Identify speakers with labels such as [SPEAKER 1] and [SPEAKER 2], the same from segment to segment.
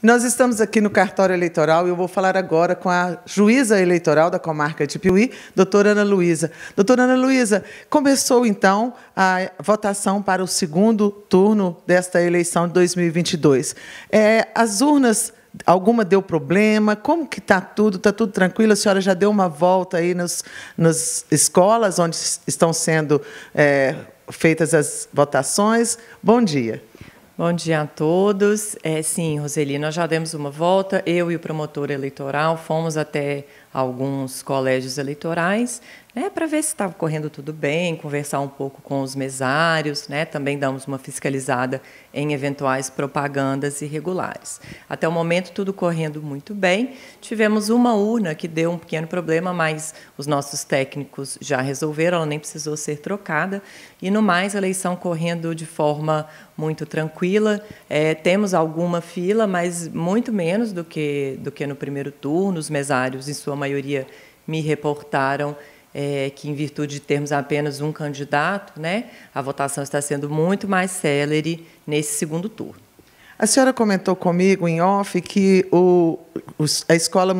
[SPEAKER 1] Nós estamos aqui no cartório eleitoral e eu vou falar agora com a juíza eleitoral da comarca de Piuí, doutora Ana Luísa. Doutora Ana Luísa, começou então a votação para o segundo turno desta eleição de 2022. É, as urnas, alguma deu problema? Como que está tudo? Está tudo tranquilo? A senhora já deu uma volta aí nos, nas escolas onde estão sendo é, feitas as votações? Bom dia.
[SPEAKER 2] Bom dia a todos. É, sim, Roseli, nós já demos uma volta. Eu e o promotor eleitoral fomos até alguns colégios eleitorais, né, para ver se estava tá correndo tudo bem, conversar um pouco com os mesários, né, também damos uma fiscalizada em eventuais propagandas irregulares. Até o momento, tudo correndo muito bem. Tivemos uma urna que deu um pequeno problema, mas os nossos técnicos já resolveram, ela nem precisou ser trocada. E, no mais, a eleição correndo de forma muito tranquila. É, temos alguma fila, mas muito menos do que, do que no primeiro turno, os mesários, em sua maioria, maioria me reportaram é, que, em virtude de termos apenas um candidato, né, a votação está sendo muito mais célere nesse segundo turno.
[SPEAKER 1] A senhora comentou comigo em off que o, a escola,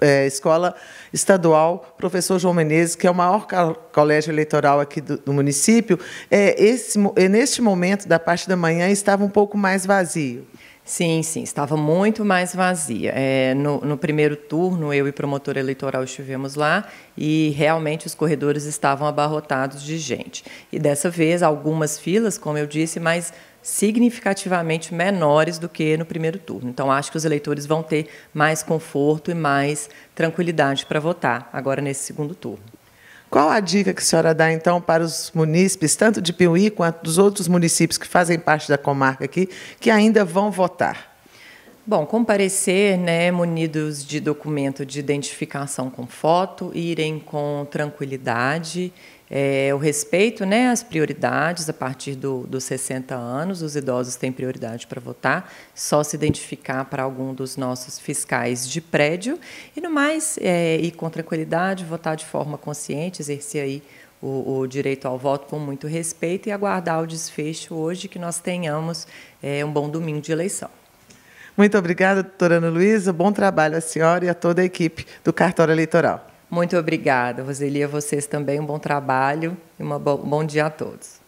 [SPEAKER 1] é, é, escola, estadual Professor João Menezes, que é o maior colégio eleitoral aqui do, do município, é, esse, é, neste momento da parte da manhã estava um pouco mais vazio. Sim, sim,
[SPEAKER 2] estava muito mais vazia. É, no, no, primeiro turno, eu e promotor eleitoral estivemos lá e realmente os corredores estavam abarrotados de gente. E dessa vez, algumas filas, como eu disse, mas significativamente menores do que no primeiro turno. Então, acho que os eleitores vão ter mais conforto e mais tranquilidade para votar
[SPEAKER 1] agora nesse segundo turno. Qual a dica que a senhora dá, então, para os munícipes, tanto de Piuí quanto dos outros municípios que fazem parte da comarca aqui, que ainda vão votar?
[SPEAKER 2] Bom, comparecer, né, munidos de documento de identificação com foto, irem com tranquilidade, é, o respeito né, às prioridades, a partir do, dos 60 anos, os idosos têm prioridade para votar, só se identificar para algum dos nossos fiscais de prédio, e no mais, é, ir com tranquilidade, votar de forma consciente, exercer aí o, o, direito ao voto com muito respeito e aguardar o desfecho hoje, que nós tenhamos é, um bom domingo de eleição.
[SPEAKER 1] Muito obrigada, doutora Ana Luísa. Bom trabalho à senhora e a toda a equipe do Cartório Eleitoral.
[SPEAKER 2] Muito obrigada, Roseli, a vocês também. Um bom trabalho e um bom dia a todos.